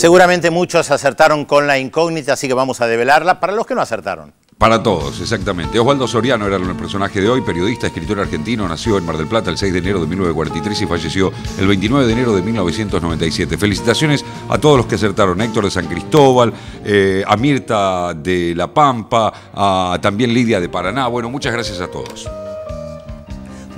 Seguramente muchos acertaron con la incógnita, así que vamos a develarla para los que no acertaron. Para todos, exactamente. Osvaldo Soriano era el personaje de hoy, periodista, escritor argentino, nació en Mar del Plata el 6 de enero de 1943 y falleció el 29 de enero de 1997. Felicitaciones a todos los que acertaron, Héctor de San Cristóbal, eh, a Mirta de La Pampa, a también Lidia de Paraná. Bueno, muchas gracias a todos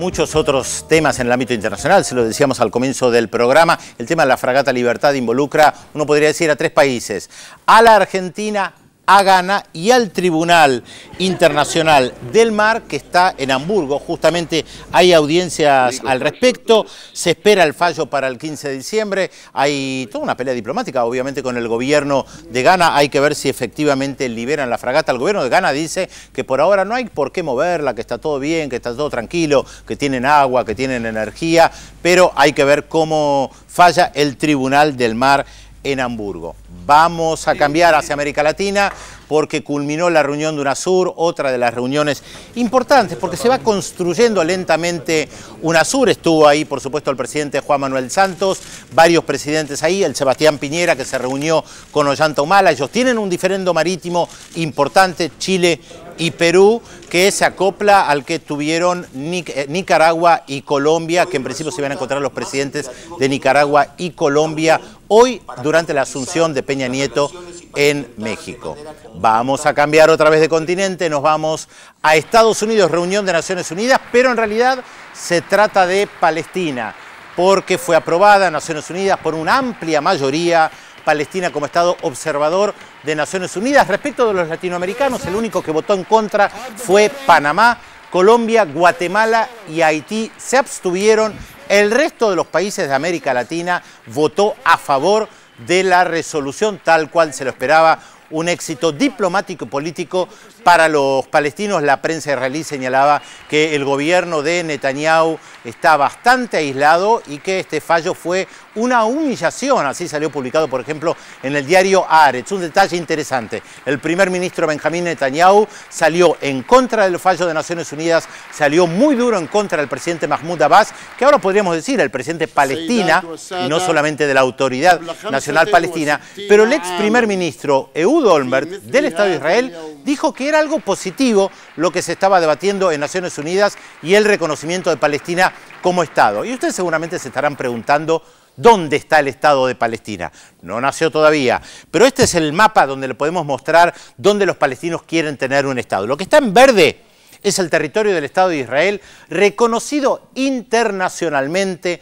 muchos otros temas en el ámbito internacional, se lo decíamos al comienzo del programa, el tema de la fragata Libertad involucra, uno podría decir, a tres países, a la Argentina, a Ghana y al Tribunal Internacional del Mar que está en Hamburgo. Justamente hay audiencias al respecto, se espera el fallo para el 15 de diciembre, hay toda una pelea diplomática obviamente con el gobierno de Ghana, hay que ver si efectivamente liberan la fragata. El gobierno de Ghana dice que por ahora no hay por qué moverla, que está todo bien, que está todo tranquilo, que tienen agua, que tienen energía, pero hay que ver cómo falla el Tribunal del Mar en Hamburgo. Vamos a cambiar hacia América Latina porque culminó la reunión de UNASUR, otra de las reuniones importantes, porque se va construyendo lentamente UNASUR. Estuvo ahí, por supuesto, el presidente Juan Manuel Santos, varios presidentes ahí, el Sebastián Piñera, que se reunió con Ollanta Humala. Ellos tienen un diferendo marítimo importante, Chile y Perú, que se acopla al que tuvieron eh, Nicaragua y Colombia, que en principio se iban a encontrar los presidentes de Nicaragua y Colombia hoy durante la asunción de Peña Nieto en México. Vamos a cambiar otra vez de continente, nos vamos a Estados Unidos, reunión de Naciones Unidas, pero en realidad se trata de Palestina, porque fue aprobada en Naciones Unidas por una amplia mayoría Palestina como Estado observador de Naciones Unidas. Respecto de los latinoamericanos, el único que votó en contra fue Panamá. Colombia, Guatemala y Haití se abstuvieron. El resto de los países de América Latina votó a favor de la resolución, tal cual se lo esperaba, un éxito diplomático y político para los palestinos. La prensa israelí señalaba que el gobierno de Netanyahu está bastante aislado y que este fallo fue una humillación. Así salió publicado, por ejemplo, en el diario Aretz. Un detalle interesante. El primer ministro Benjamín Netanyahu salió en contra del fallo de Naciones Unidas, salió muy duro en contra del presidente Mahmoud Abbas, que ahora podríamos decir el presidente palestina, y no solamente de la Autoridad Nacional Palestina, pero el ex primer ministro Ehud Olmert este del Estado de Israel dijo que era algo positivo lo que se estaba debatiendo en Naciones Unidas y el reconocimiento de Palestina como Estado. Y ustedes seguramente se estarán preguntando dónde está el Estado de Palestina. No nació todavía, pero este es el mapa donde le podemos mostrar dónde los palestinos quieren tener un Estado. Lo que está en verde es el territorio del Estado de Israel reconocido internacionalmente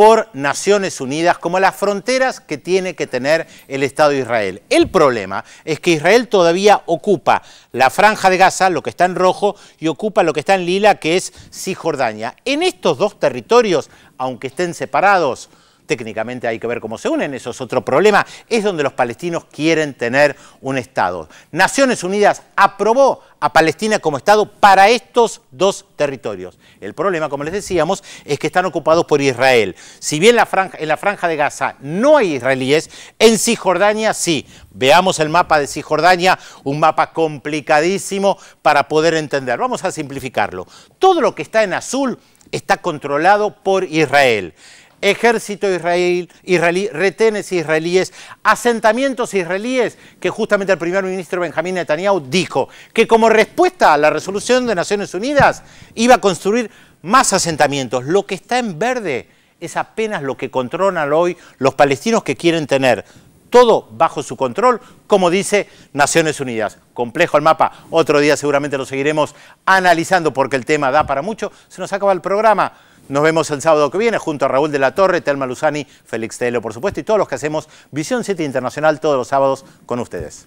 por Naciones Unidas como las fronteras que tiene que tener el Estado de Israel. El problema es que Israel todavía ocupa la franja de Gaza, lo que está en rojo, y ocupa lo que está en lila, que es Cisjordania. En estos dos territorios, aunque estén separados, técnicamente hay que ver cómo se unen, eso es otro problema, es donde los palestinos quieren tener un Estado. Naciones Unidas aprobó a Palestina como Estado para estos dos territorios. El problema, como les decíamos, es que están ocupados por Israel. Si bien en la franja de Gaza no hay israelíes, en Cisjordania sí. Veamos el mapa de Cisjordania, un mapa complicadísimo para poder entender. Vamos a simplificarlo. Todo lo que está en azul está controlado por Israel ejército israelí, retenes israelíes, asentamientos israelíes, que justamente el primer ministro Benjamín Netanyahu dijo que como respuesta a la resolución de Naciones Unidas iba a construir más asentamientos. Lo que está en verde es apenas lo que controlan hoy los palestinos que quieren tener todo bajo su control, como dice Naciones Unidas. Complejo el mapa, otro día seguramente lo seguiremos analizando porque el tema da para mucho. Se nos acaba el programa. Nos vemos el sábado que viene junto a Raúl de la Torre, Telma Luzani, Félix Telo, por supuesto, y todos los que hacemos Visión 7 Internacional todos los sábados con ustedes.